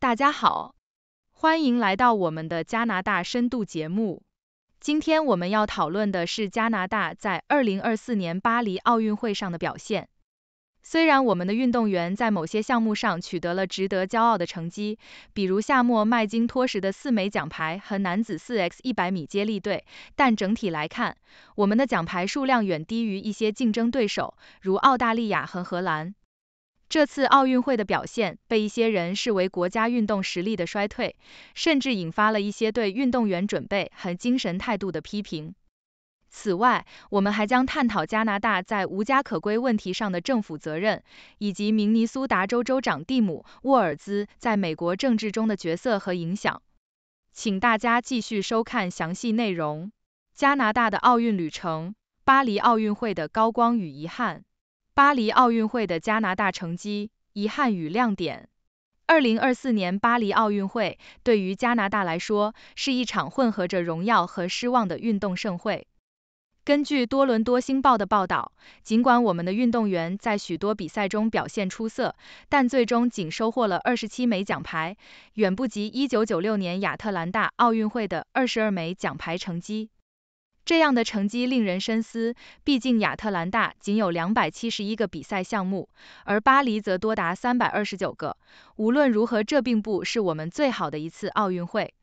大家好，欢迎来到我们的加拿大深度节目。今天我们要讨论的是加拿大在2024年巴黎奥运会上的表现。虽然我们的运动员在某些项目上取得了值得骄傲的成绩，比如夏末麦金托什的四枚奖牌和男子 4x100 米接力队，但整体来看，我们的奖牌数量远低于一些竞争对手，如澳大利亚和荷兰。这次奥运会的表现被一些人视为国家运动实力的衰退，甚至引发了一些对运动员准备和精神态度的批评。此外，我们还将探讨加拿大在无家可归问题上的政府责任，以及明尼苏达州州长蒂姆·沃尔兹在美国政治中的角色和影响。请大家继续收看详细内容：加拿大的奥运旅程，巴黎奥运会的高光与遗憾。巴黎奥运会的加拿大成绩：遗憾与亮点。二零二四年巴黎奥运会对于加拿大来说是一场混合着荣耀和失望的运动盛会。根据多伦多星报的报道，尽管我们的运动员在许多比赛中表现出色，但最终仅收获了二十七枚奖牌，远不及一九九六年亚特兰大奥运会的二十二枚奖牌成绩。这样的成绩令人深思。毕竟，亚特兰大仅有两百七十一个比赛项目，而巴黎则多达三百二十九个。无论如何，这并不是我们最好的一次奥运会。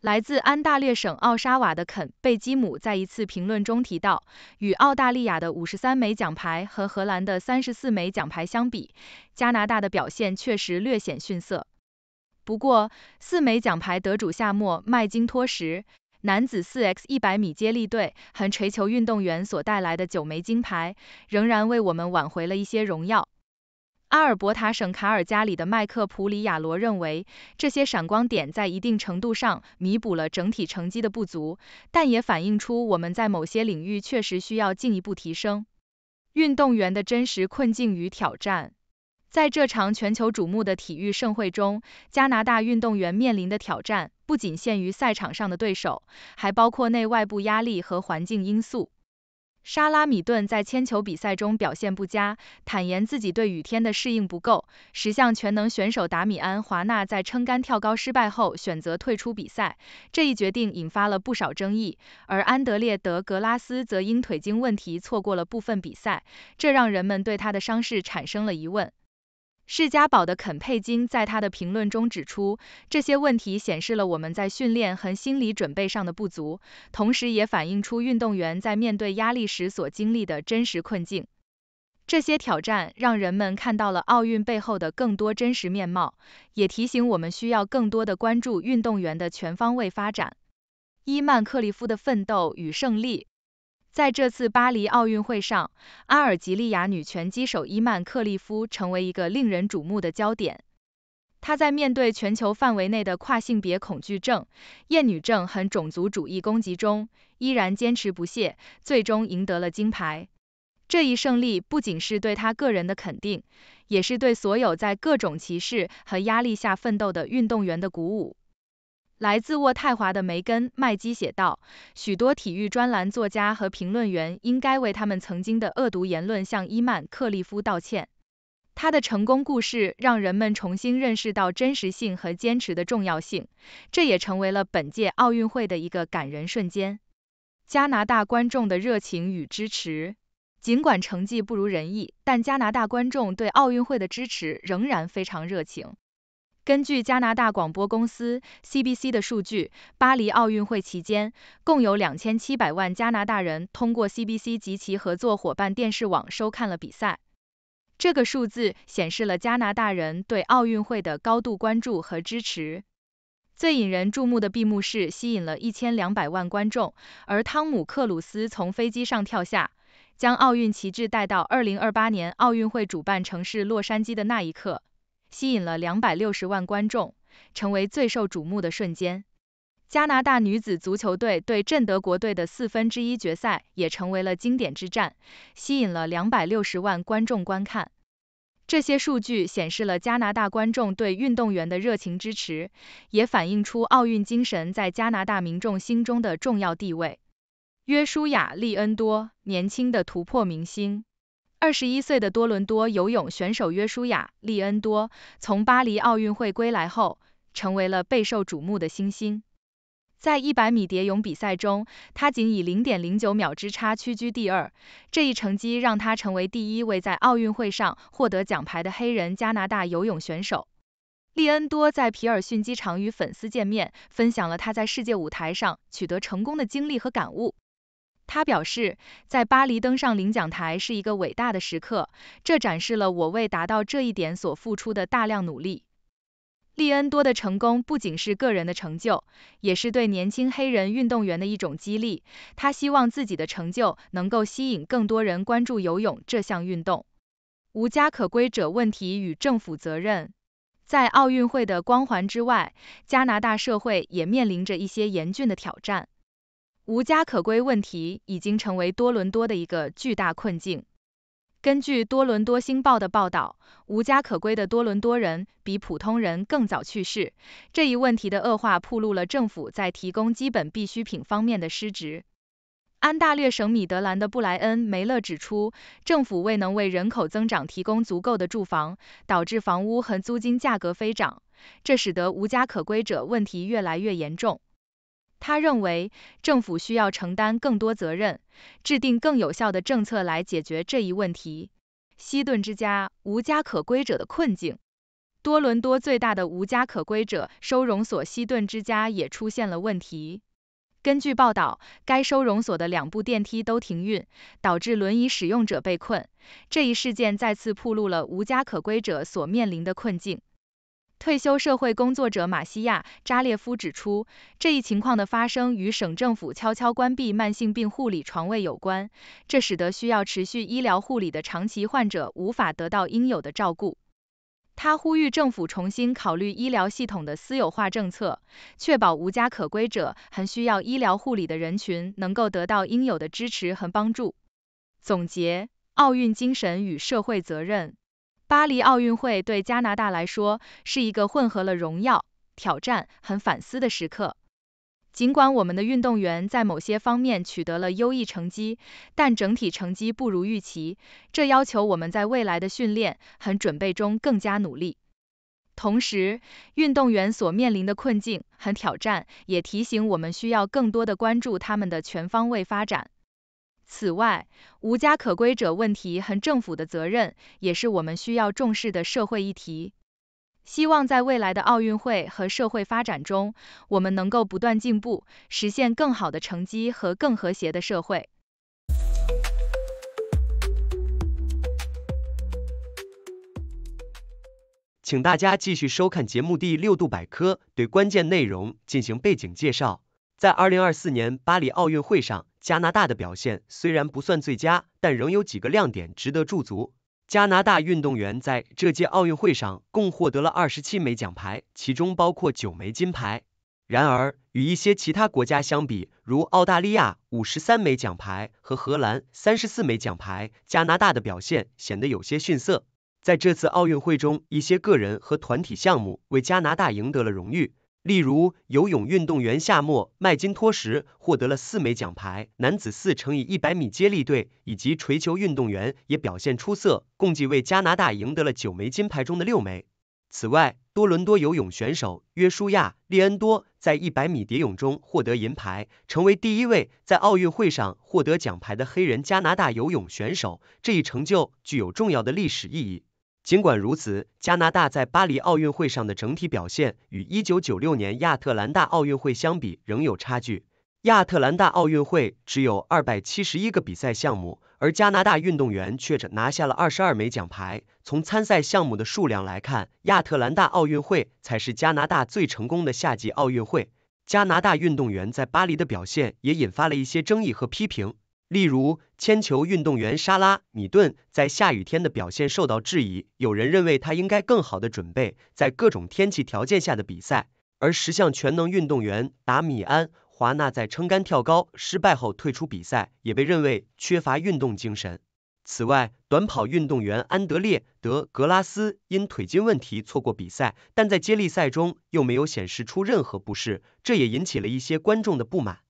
来自安大略省奥沙瓦的肯·贝基姆在一次评论中提到，与澳大利亚的五十三枚奖牌和荷兰的三十四枚奖牌相比，加拿大的表现确实略显逊色。不过，四枚奖牌得主夏末·麦金托什。男子 4x100 米接力队和锤球运动员所带来的九枚金牌，仍然为我们挽回了一些荣耀。阿尔伯塔省卡尔加里的麦克普里亚罗认为，这些闪光点在一定程度上弥补了整体成绩的不足，但也反映出我们在某些领域确实需要进一步提升。运动员的真实困境与挑战。在这场全球瞩目的体育盛会中，加拿大运动员面临的挑战不仅限于赛场上的对手，还包括内外部压力和环境因素。莎拉米顿在铅球比赛中表现不佳，坦言自己对雨天的适应不够。十项全能选手达米安·华纳在撑杆跳高失败后选择退出比赛，这一决定引发了不少争议。而安德烈·德格拉斯则因腿筋问题错过了部分比赛，这让人们对他的伤势产生了疑问。释迦宝的肯佩金在他的评论中指出，这些问题显示了我们在训练和心理准备上的不足，同时也反映出运动员在面对压力时所经历的真实困境。这些挑战让人们看到了奥运背后的更多真实面貌，也提醒我们需要更多的关注运动员的全方位发展。伊曼克利夫的奋斗与胜利。在这次巴黎奥运会上，阿尔及利亚女拳击手伊曼克利夫成为一个令人瞩目的焦点。她在面对全球范围内的跨性别恐惧症、厌女症和种族主义攻击中，依然坚持不懈，最终赢得了金牌。这一胜利不仅是对她个人的肯定，也是对所有在各种歧视和压力下奋斗的运动员的鼓舞。来自渥太华的梅根·麦基写道：“许多体育专栏作家和评论员应该为他们曾经的恶毒言论向伊曼·克利夫道歉。他的成功故事让人们重新认识到真实性和坚持的重要性，这也成为了本届奥运会的一个感人瞬间。加拿大观众的热情与支持，尽管成绩不如人意，但加拿大观众对奥运会的支持仍然非常热情。”根据加拿大广播公司 CBC 的数据，巴黎奥运会期间，共有2700万加拿大人通过 CBC 及其合作伙伴电视网收看了比赛。这个数字显示了加拿大人对奥运会的高度关注和支持。最引人注目的闭幕式吸引了一千两百万观众，而汤姆·克鲁斯从飞机上跳下，将奥运旗帜带到2028年奥运会主办城市洛杉矶的那一刻。吸引了两百六十万观众，成为最受瞩目的瞬间。加拿大女子足球队对阵德国队的四分之一决赛也成为了经典之战，吸引了两百六十万观众观看。这些数据显示了加拿大观众对运动员的热情支持，也反映出奥运精神在加拿大民众心中的重要地位。约舒亚·利恩多，年轻的突破明星。二十一岁的多伦多游泳选手约书亚·利恩多从巴黎奥运会归来后，成为了备受瞩目的新星。在100米蝶泳比赛中，他仅以0.09秒之差屈居第二，这一成绩让他成为第一位在奥运会上获得奖牌的黑人加拿大游泳选手。利恩多在皮尔逊机场与粉丝见面，分享了他在世界舞台上取得成功的经历和感悟。他表示，在巴黎登上领奖台是一个伟大的时刻，这展示了我为达到这一点所付出的大量努力。利恩多的成功不仅是个人的成就，也是对年轻黑人运动员的一种激励。他希望自己的成就能够吸引更多人关注游泳这项运动。无家可归者问题与政府责任。在奥运会的光环之外，加拿大社会也面临着一些严峻的挑战。无家可归问题已经成为多伦多的一个巨大困境。根据多伦多星报的报道，无家可归的多伦多人比普通人更早去世。这一问题的恶化暴露了政府在提供基本必需品方面的失职。安大略省米德兰的布莱恩·梅勒指出，政府未能为人口增长提供足够的住房，导致房屋和租金价格飞涨，这使得无家可归者问题越来越严重。他认为政府需要承担更多责任，制定更有效的政策来解决这一问题。西顿之家无家可归者的困境，多伦多最大的无家可归者收容所西顿之家也出现了问题。根据报道，该收容所的两部电梯都停运，导致轮椅使用者被困。这一事件再次暴露了无家可归者所面临的困境。退休社会工作者马西亚·扎列夫指出，这一情况的发生与省政府悄悄关闭慢性病护理床位有关，这使得需要持续医疗护理的长期患者无法得到应有的照顾。他呼吁政府重新考虑医疗系统的私有化政策，确保无家可归者和需要医疗护理的人群能够得到应有的支持和帮助。总结：奥运精神与社会责任。巴黎奥运会对加拿大来说是一个混合了荣耀、挑战、很反思的时刻。尽管我们的运动员在某些方面取得了优异成绩，但整体成绩不如预期，这要求我们在未来的训练和准备中更加努力。同时，运动员所面临的困境和挑战也提醒我们需要更多的关注他们的全方位发展。此外，无家可归者问题和政府的责任也是我们需要重视的社会议题。希望在未来的奥运会和社会发展中，我们能够不断进步，实现更好的成绩和更和谐的社会。请大家继续收看节目第六度百科，对关键内容进行背景介绍。在2024年巴黎奥运会上。加拿大的表现虽然不算最佳，但仍有几个亮点值得驻足。加拿大运动员在这届奥运会上共获得了二十七枚奖牌，其中包括九枚金牌。然而，与一些其他国家相比，如澳大利亚五十三枚奖牌和荷兰三十四枚奖牌，加拿大的表现显得有些逊色。在这次奥运会中，一些个人和团体项目为加拿大赢得了荣誉。例如，游泳运动员夏末麦金托什获得了四枚奖牌，男子四乘以一百米接力队以及锤球运动员也表现出色，共计为加拿大赢得了九枚金牌中的六枚。此外，多伦多游泳选手约书亚·利恩多在一百米蝶泳中获得银牌，成为第一位在奥运会上获得奖牌的黑人加拿大游泳选手，这一成就具有重要的历史意义。尽管如此，加拿大在巴黎奥运会上的整体表现与一九九六年亚特兰大奥运会相比仍有差距。亚特兰大奥运会只有二百七十一个比赛项目，而加拿大运动员却只拿下了二十二枚奖牌。从参赛项目的数量来看，亚特兰大奥运会才是加拿大最成功的夏季奥运会。加拿大运动员在巴黎的表现也引发了一些争议和批评。例如，铅球运动员莎拉·米顿在下雨天的表现受到质疑，有人认为他应该更好的准备在各种天气条件下的比赛。而十项全能运动员达米安·华纳在撑杆跳高失败后退出比赛，也被认为缺乏运动精神。此外，短跑运动员安德烈·德格拉斯因腿筋问题错过比赛，但在接力赛中又没有显示出任何不适，这也引起了一些观众的不满。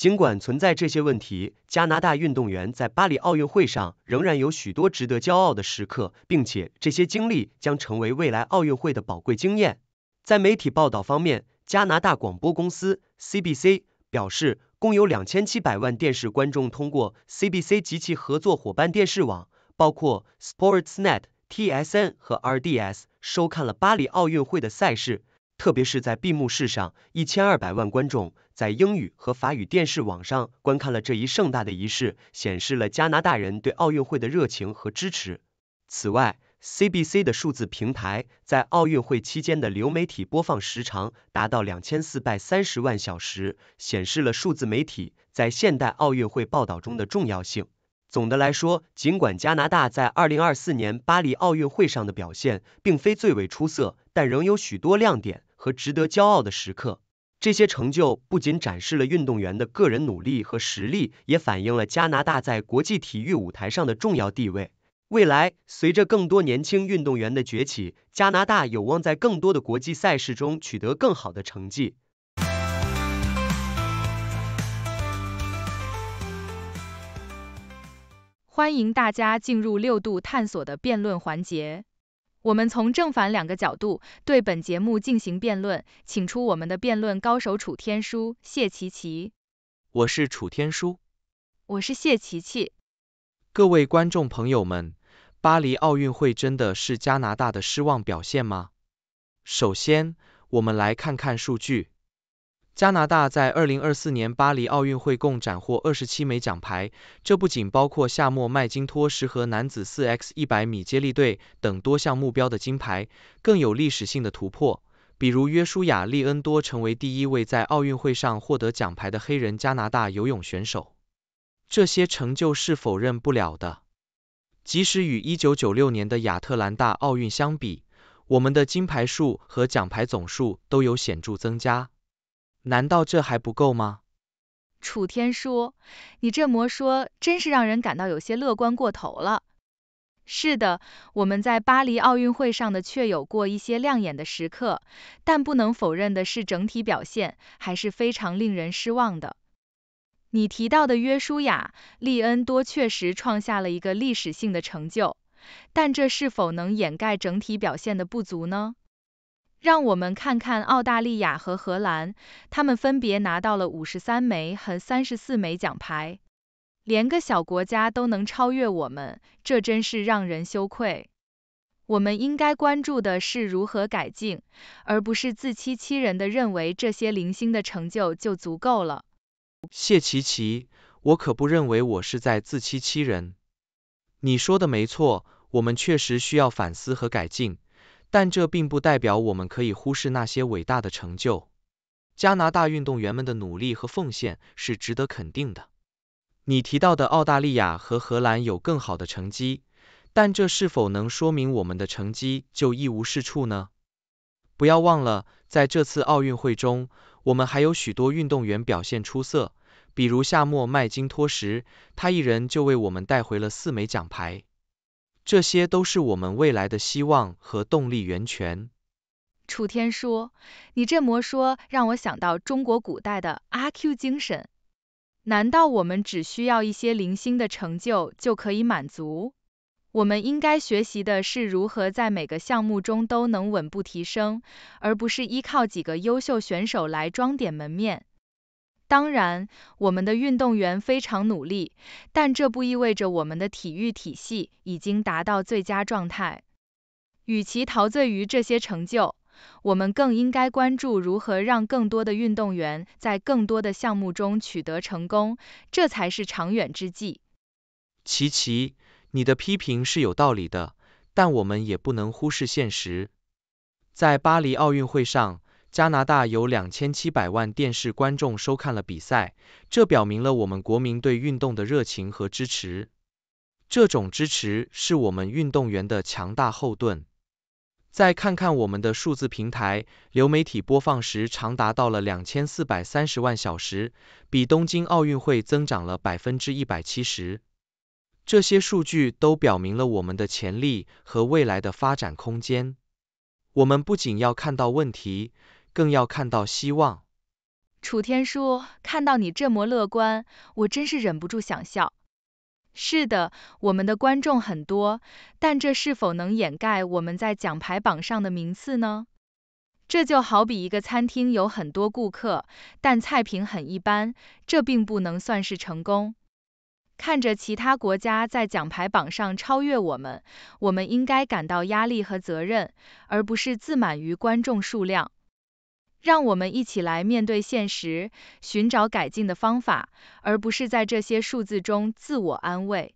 尽管存在这些问题，加拿大运动员在巴黎奥运会上仍然有许多值得骄傲的时刻，并且这些经历将成为未来奥运会的宝贵经验。在媒体报道方面，加拿大广播公司 CBC 表示，共有2700万电视观众通过 CBC 及其合作伙伴电视网，包括 Sportsnet、TSN 和 RDS，收看了巴黎奥运会的赛事。特别是在闭幕式上，一千二百万观众在英语和法语电视网上观看了这一盛大的仪式，显示了加拿大人对奥运会的热情和支持。此外，CBC 的数字平台在奥运会期间的流媒体播放时长达到两千四百三十万小时，显示了数字媒体在现代奥运会报道中的重要性。总的来说，尽管加拿大在2024年巴黎奥运会上的表现并非最为出色，但仍有许多亮点。和值得骄傲的时刻。这些成就不仅展示了运动员的个人努力和实力，也反映了加拿大在国际体育舞台上的重要地位。未来，随着更多年轻运动员的崛起，加拿大有望在更多的国际赛事中取得更好的成绩。欢迎大家进入六度探索的辩论环节。我们从正反两个角度对本节目进行辩论，请出我们的辩论高手楚天舒、谢琪琪。我是楚天舒。我是谢琪琪。各位观众朋友们，巴黎奥运会真的是加拿大的失望表现吗？首先，我们来看看数据。加拿大在二零二四年巴黎奥运会共斩获二十七枚奖牌，这不仅包括夏末麦金托什和男子四 x 一百米接力队等多项目标的金牌，更有历史性的突破，比如约书亚利恩多成为第一位在奥运会上获得奖牌的黑人加拿大游泳选手。这些成就是否认不了的，即使与一九九六年的亚特兰大奥运相比，我们的金牌数和奖牌总数都有显著增加。难道这还不够吗？楚天舒，你这魔说真是让人感到有些乐观过头了。是的，我们在巴黎奥运会上的确有过一些亮眼的时刻，但不能否认的是整体表现还是非常令人失望的。你提到的约书亚、利恩多确实创下了一个历史性的成就，但这是否能掩盖整体表现的不足呢？让我们看看澳大利亚和荷兰，他们分别拿到了五十三枚和三十四枚奖牌，连个小国家都能超越我们，这真是让人羞愧。我们应该关注的是如何改进，而不是自欺欺人的认为这些零星的成就就足够了。谢奇奇，我可不认为我是在自欺欺人。你说的没错，我们确实需要反思和改进。但这并不代表我们可以忽视那些伟大的成就。加拿大运动员们的努力和奉献是值得肯定的。你提到的澳大利亚和荷兰有更好的成绩，但这是否能说明我们的成绩就一无是处呢？不要忘了，在这次奥运会中，我们还有许多运动员表现出色，比如夏末麦金托什，他一人就为我们带回了四枚奖牌。这些都是我们未来的希望和动力源泉。楚天说：“你这么说让我想到中国古代的阿 Q 精神。难道我们只需要一些零星的成就就可以满足？我们应该学习的是如何在每个项目中都能稳步提升，而不是依靠几个优秀选手来装点门面。”当然，我们的运动员非常努力，但这不意味着我们的体育体系已经达到最佳状态。与其陶醉于这些成就，我们更应该关注如何让更多的运动员在更多的项目中取得成功，这才是长远之计。琪琪，你的批评是有道理的，但我们也不能忽视现实。在巴黎奥运会上，加拿大有两千七百万电视观众收看了比赛，这表明了我们国民对运动的热情和支持。这种支持是我们运动员的强大后盾。再看看我们的数字平台，流媒体播放时长达到了两千四百三十万小时，比东京奥运会增长了百分之一百七十。这些数据都表明了我们的潜力和未来的发展空间。我们不仅要看到问题。更要看到希望。楚天舒，看到你这么乐观，我真是忍不住想笑。是的，我们的观众很多，但这是否能掩盖我们在奖牌榜上的名次呢？这就好比一个餐厅有很多顾客，但菜品很一般，这并不能算是成功。看着其他国家在奖牌榜上超越我们，我们应该感到压力和责任，而不是自满于观众数量。让我们一起来面对现实，寻找改进的方法，而不是在这些数字中自我安慰。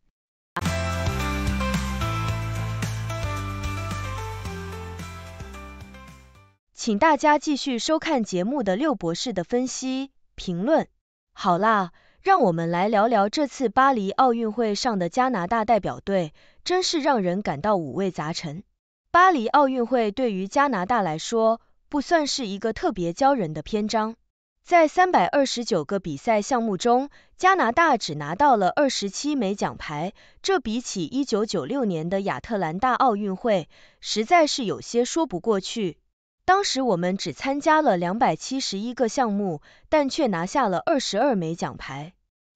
请大家继续收看节目的六博士的分析评论。好啦，让我们来聊聊这次巴黎奥运会上的加拿大代表队，真是让人感到五味杂陈。巴黎奥运会对于加拿大来说。不算是一个特别骄人的篇章，在三百二十九个比赛项目中，加拿大只拿到了二十七枚奖牌，这比起一九九六年的亚特兰大奥运会，实在是有些说不过去。当时我们只参加了两百七十一个项目，但却拿下了二十二枚奖牌，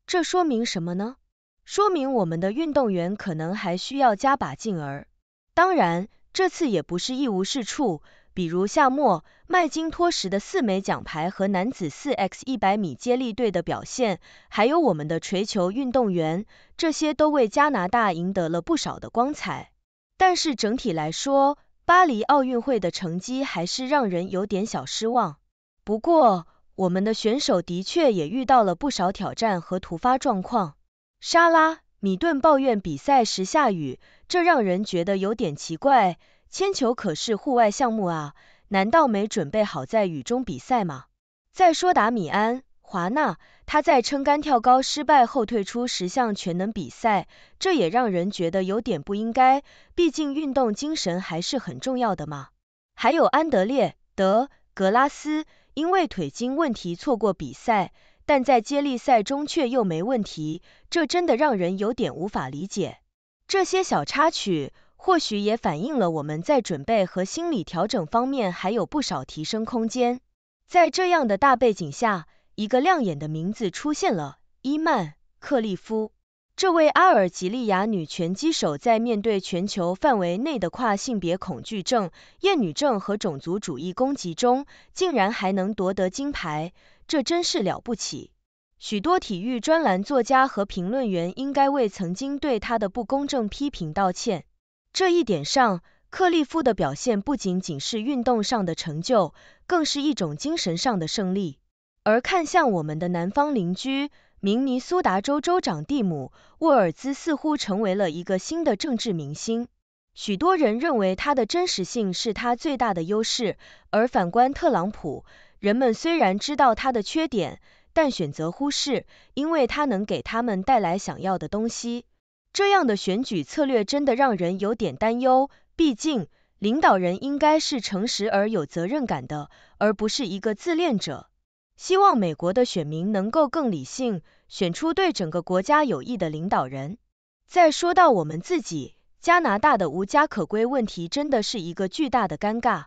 这说明什么呢？说明我们的运动员可能还需要加把劲儿。当然，这次也不是一无是处。比如夏末，麦金托什的四枚奖牌和男子四 x 一百米接力队的表现，还有我们的锤球运动员，这些都为加拿大赢得了不少的光彩。但是整体来说，巴黎奥运会的成绩还是让人有点小失望。不过，我们的选手的确也遇到了不少挑战和突发状况。莎拉、米顿抱怨比赛时下雨，这让人觉得有点奇怪。铅球可是户外项目啊，难道没准备好在雨中比赛吗？再说达米安·华纳，他在撑杆跳高失败后退出十项全能比赛，这也让人觉得有点不应该，毕竟运动精神还是很重要的嘛。还有安德烈·德·格拉斯，因为腿筋问题错过比赛，但在接力赛中却又没问题，这真的让人有点无法理解。这些小插曲。或许也反映了我们在准备和心理调整方面还有不少提升空间。在这样的大背景下，一个亮眼的名字出现了——伊曼·克利夫。这位阿尔及利亚女拳击手在面对全球范围内的跨性别恐惧症、厌女症和种族主义攻击中，竟然还能夺得金牌，这真是了不起。许多体育专栏作家和评论员应该为曾经对她的不公正批评道歉。这一点上，克利夫的表现不仅仅是运动上的成就，更是一种精神上的胜利。而看向我们的南方邻居，明尼苏达州州长蒂姆·沃尔兹似乎成为了一个新的政治明星。许多人认为他的真实性是他最大的优势。而反观特朗普，人们虽然知道他的缺点，但选择忽视，因为他能给他们带来想要的东西。这样的选举策略真的让人有点担忧，毕竟领导人应该是诚实而有责任感的，而不是一个自恋者。希望美国的选民能够更理性，选出对整个国家有益的领导人。再说到我们自己，加拿大的无家可归问题真的是一个巨大的尴尬，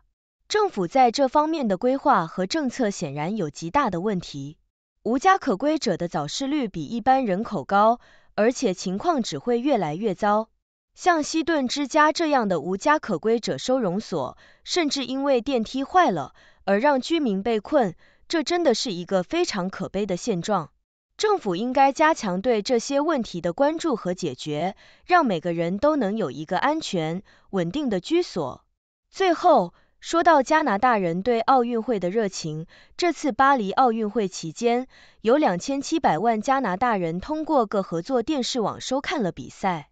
政府在这方面的规划和政策显然有极大的问题。无家可归者的早逝率比一般人口高。而且情况只会越来越糟。像西顿之家这样的无家可归者收容所，甚至因为电梯坏了而让居民被困，这真的是一个非常可悲的现状。政府应该加强对这些问题的关注和解决，让每个人都能有一个安全、稳定的居所。最后。说到加拿大人对奥运会的热情，这次巴黎奥运会期间，有两千七百万加拿大人通过各合作电视网收看了比赛，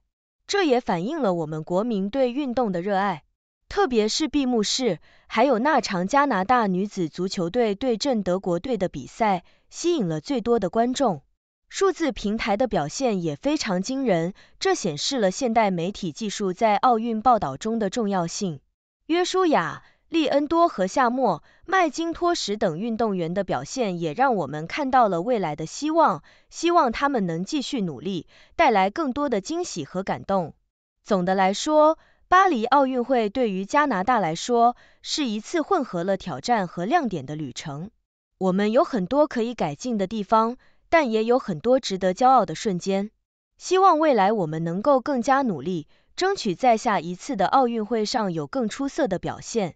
这也反映了我们国民对运动的热爱。特别是闭幕式，还有那场加拿大女子足球队对阵德国队的比赛，吸引了最多的观众。数字平台的表现也非常惊人，这显示了现代媒体技术在奥运报道中的重要性。约书亚。利恩多和夏莫、麦金托什等运动员的表现也让我们看到了未来的希望，希望他们能继续努力，带来更多的惊喜和感动。总的来说，巴黎奥运会对于加拿大来说是一次混合了挑战和亮点的旅程。我们有很多可以改进的地方，但也有很多值得骄傲的瞬间。希望未来我们能够更加努力，争取在下一次的奥运会上有更出色的表现。